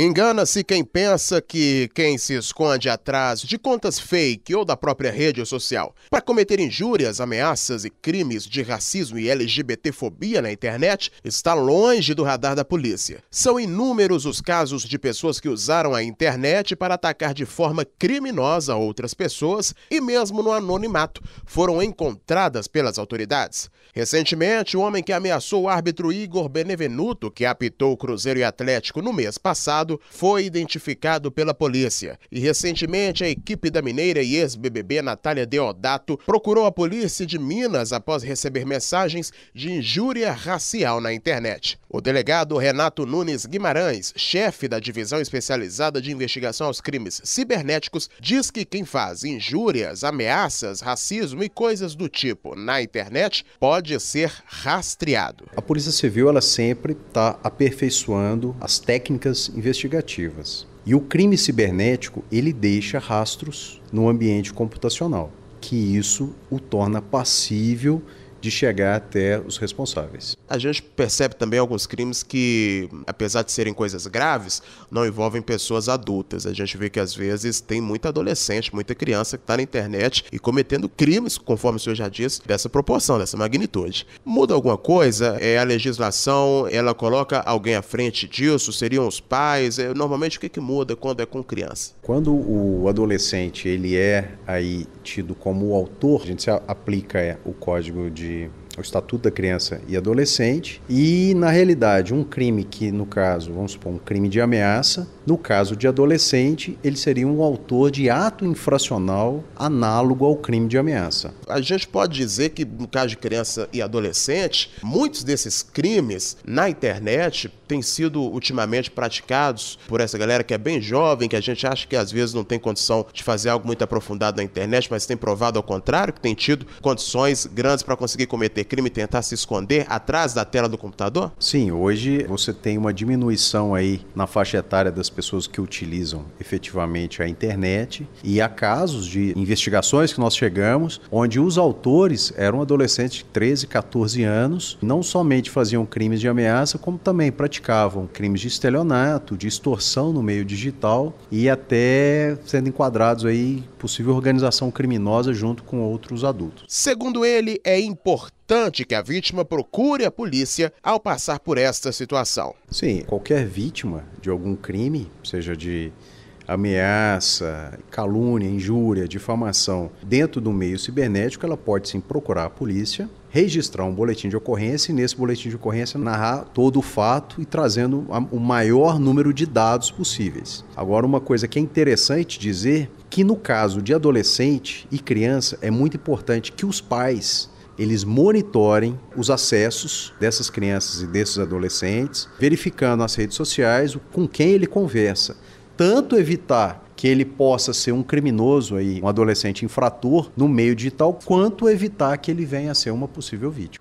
Engana-se quem pensa que quem se esconde atrás de contas fake ou da própria rede social para cometer injúrias, ameaças e crimes de racismo e LGBTfobia na internet está longe do radar da polícia. São inúmeros os casos de pessoas que usaram a internet para atacar de forma criminosa outras pessoas e, mesmo no anonimato, foram encontradas pelas autoridades. Recentemente, o homem que ameaçou o árbitro Igor Benevenuto, que apitou o Cruzeiro e Atlético no mês passado, foi identificado pela polícia. E recentemente, a equipe da mineira e ex-BBB Natália Deodato procurou a polícia de Minas após receber mensagens de injúria racial na internet. O delegado Renato Nunes Guimarães, chefe da Divisão Especializada de Investigação aos Crimes Cibernéticos, diz que quem faz injúrias, ameaças, racismo e coisas do tipo na internet pode ser rastreado. A Polícia Civil ela sempre está aperfeiçoando as técnicas investigativas investigativas. E o crime cibernético, ele deixa rastros no ambiente computacional, que isso o torna passível de chegar até os responsáveis. A gente percebe também alguns crimes que, apesar de serem coisas graves, não envolvem pessoas adultas. A gente vê que às vezes tem muita adolescente, muita criança que está na internet e cometendo crimes, conforme o senhor já disse, dessa proporção, dessa magnitude. Muda alguma coisa? É a legislação, ela coloca alguém à frente disso? Seriam os pais? É, normalmente o que, que muda quando é com criança? Quando o adolescente ele é aí tido como autor, a gente aplica é, o código de de o Estatuto da Criança e Adolescente, e na realidade um crime que, no caso, vamos supor, um crime de ameaça, no caso de adolescente, ele seria um autor de ato infracional análogo ao crime de ameaça. A gente pode dizer que, no caso de criança e adolescente, muitos desses crimes na internet têm sido ultimamente praticados por essa galera que é bem jovem, que a gente acha que às vezes não tem condição de fazer algo muito aprofundado na internet, mas tem provado ao contrário, que tem tido condições grandes para conseguir cometer crime e tentar se esconder atrás da tela do computador? Sim, hoje você tem uma diminuição aí na faixa etária das pessoas que utilizam efetivamente a internet e há casos de investigações que nós chegamos onde os autores eram adolescentes de 13, 14 anos, não somente faziam crimes de ameaça, como também praticavam crimes de estelionato, de extorsão no meio digital e até sendo enquadrados aí possível organização criminosa junto com outros adultos. Segundo ele, é importante importante que a vítima procure a polícia ao passar por esta situação. Sim, qualquer vítima de algum crime, seja de ameaça, calúnia, injúria, difamação dentro do meio cibernético, ela pode sim procurar a polícia, registrar um boletim de ocorrência e nesse boletim de ocorrência narrar todo o fato e trazendo o maior número de dados possíveis. Agora, uma coisa que é interessante dizer que no caso de adolescente e criança é muito importante que os pais eles monitorem os acessos dessas crianças e desses adolescentes, verificando nas redes sociais com quem ele conversa. Tanto evitar que ele possa ser um criminoso aí, um adolescente infrator no meio digital, quanto evitar que ele venha a ser uma possível vítima.